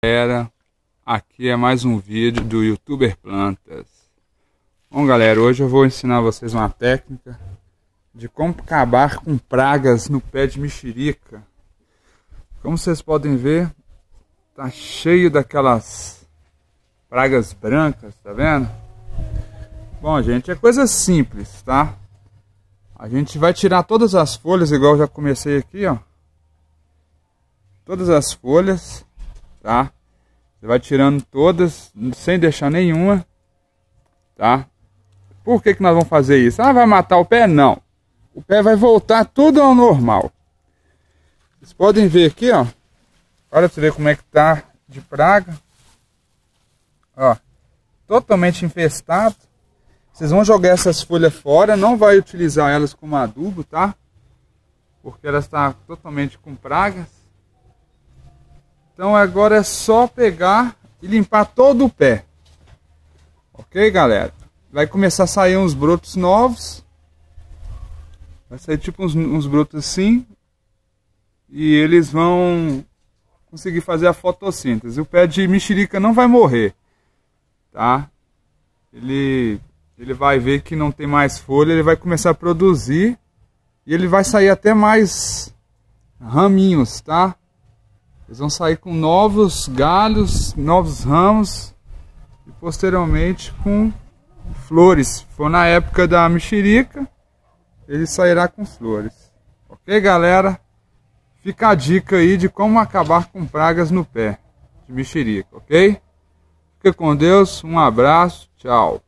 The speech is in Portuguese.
galera, aqui é mais um vídeo do Youtuber Plantas. Bom galera, hoje eu vou ensinar vocês uma técnica de como acabar com pragas no pé de mexerica. Como vocês podem ver, tá cheio daquelas pragas brancas, tá vendo? Bom gente, é coisa simples, tá? A gente vai tirar todas as folhas, igual já comecei aqui, ó. Todas as folhas tá? Você vai tirando todas, sem deixar nenhuma, tá? Por que, que nós vamos fazer isso? Ah, vai matar o pé? Não. O pé vai voltar tudo ao normal. Vocês podem ver aqui, ó. Olha pra você ver como é que tá de praga. Ó. Totalmente infestado. Vocês vão jogar essas folhas fora. Não vai utilizar elas como adubo, tá? Porque elas estão tá totalmente com pragas. Então agora é só pegar e limpar todo o pé. Ok, galera? Vai começar a sair uns brotos novos. Vai sair tipo uns, uns brotos assim. E eles vão conseguir fazer a fotossíntese. O pé de mexerica não vai morrer. Tá? Ele, ele vai ver que não tem mais folha. Ele vai começar a produzir. E ele vai sair até mais raminhos, tá? Eles vão sair com novos galhos, novos ramos e posteriormente com flores. For na época da mexerica, ele sairá com flores. Ok, galera? Fica a dica aí de como acabar com pragas no pé de mexerica, ok? Fica com Deus, um abraço, tchau.